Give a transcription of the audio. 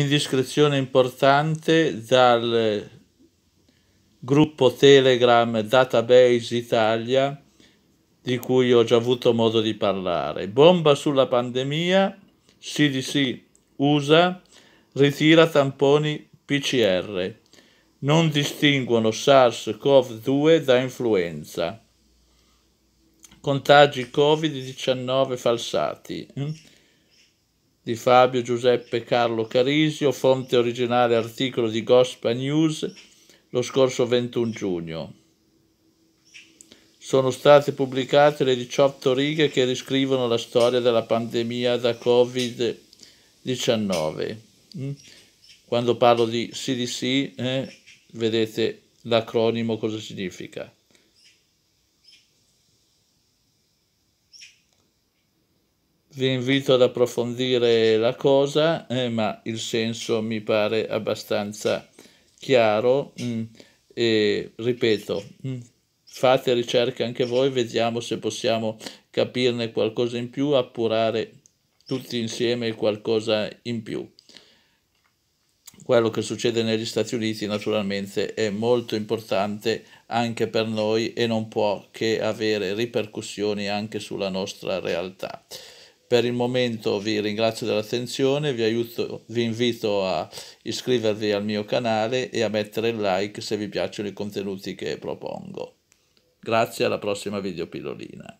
indiscrezione importante dal gruppo Telegram Database Italia di cui ho già avuto modo di parlare. Bomba sulla pandemia, CDC USA ritira tamponi PCR. Non distinguono SARS-CoV-2 da influenza. Contagi Covid-19 falsati. Hm? di Fabio Giuseppe Carlo Carisio, fonte originale articolo di Gospa News, lo scorso 21 giugno. Sono state pubblicate le 18 righe che riscrivono la storia della pandemia da Covid-19. Mm? Quando parlo di CDC, eh, vedete l'acronimo cosa significa. Vi invito ad approfondire la cosa, eh, ma il senso mi pare abbastanza chiaro mh, mm, e ripeto, mh, mm, fate ricerche anche voi, vediamo se possiamo capirne qualcosa in più, appurare tutti insieme qualcosa in più. Quello che succede negli Stati Uniti naturalmente è molto importante anche per noi e non può che avere ripercussioni anche sulla nostra realtà. Per il momento vi ringrazio dell'attenzione, vi, aiuto, vi invito a iscrivervi al mio canale e a mettere il like se vi piacciono i contenuti che propongo. Grazie alla prossima video videopillolina.